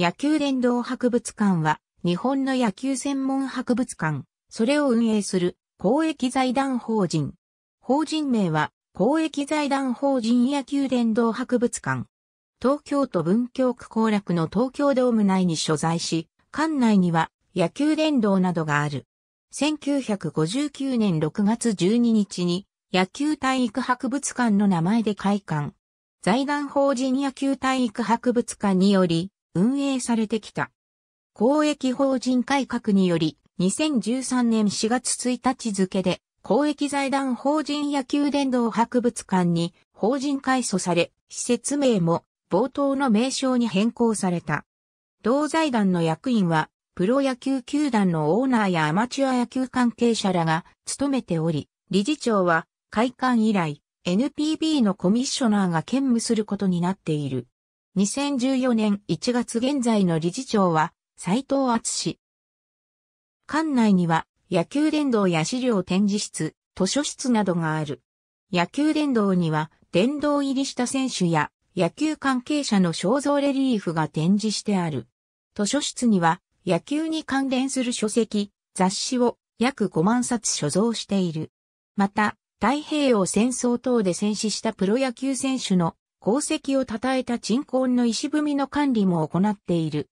野球殿堂博物館は、日本の野球専門博物館、それを運営する公益財団法人。法人名は、公益財団法人野球殿堂博物館。東京都文京区公楽の東京ドーム内に所在し、館内には野球殿堂などがある。1959年6月12日に野球体育博物館の名前で開館。財団法人野球体育博物館により、運営されてきた。公益法人改革により、2013年4月1日付で、公益財団法人野球殿堂博物館に法人改組され、施設名も冒頭の名称に変更された。同財団の役員は、プロ野球球団のオーナーやアマチュア野球関係者らが務めており、理事長は、開館以来、NPB のコミッショナーが兼務することになっている。2014年1月現在の理事長は斉藤厚氏。館内には野球殿堂や資料展示室、図書室などがある。野球殿堂には殿堂入りした選手や野球関係者の肖像レリーフが展示してある。図書室には野球に関連する書籍、雑誌を約5万冊所蔵している。また、太平洋戦争等で戦死したプロ野球選手の功績を称えた鎮魂の石踏みの管理も行っている。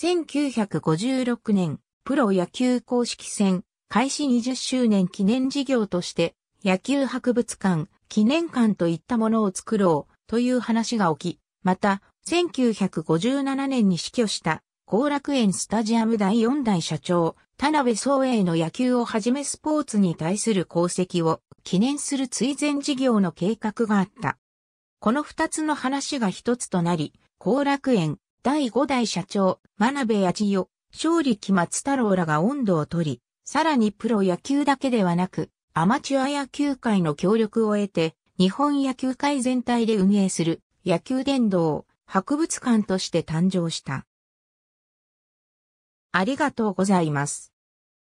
1956年、プロ野球公式戦、開始20周年記念事業として、野球博物館、記念館といったものを作ろう、という話が起き、また、1957年に死去した、後楽園スタジアム第4代社長、田辺総英の野球をはじめスポーツに対する功績を記念する追善事業の計画があった。この二つの話が一つとなり、後楽園、第五代社長、真鍋八千代、勝利木松太郎らが温度を取り、さらにプロ野球だけではなく、アマチュア野球界の協力を得て、日本野球界全体で運営する野球殿堂、博物館として誕生した。ありがとうございます。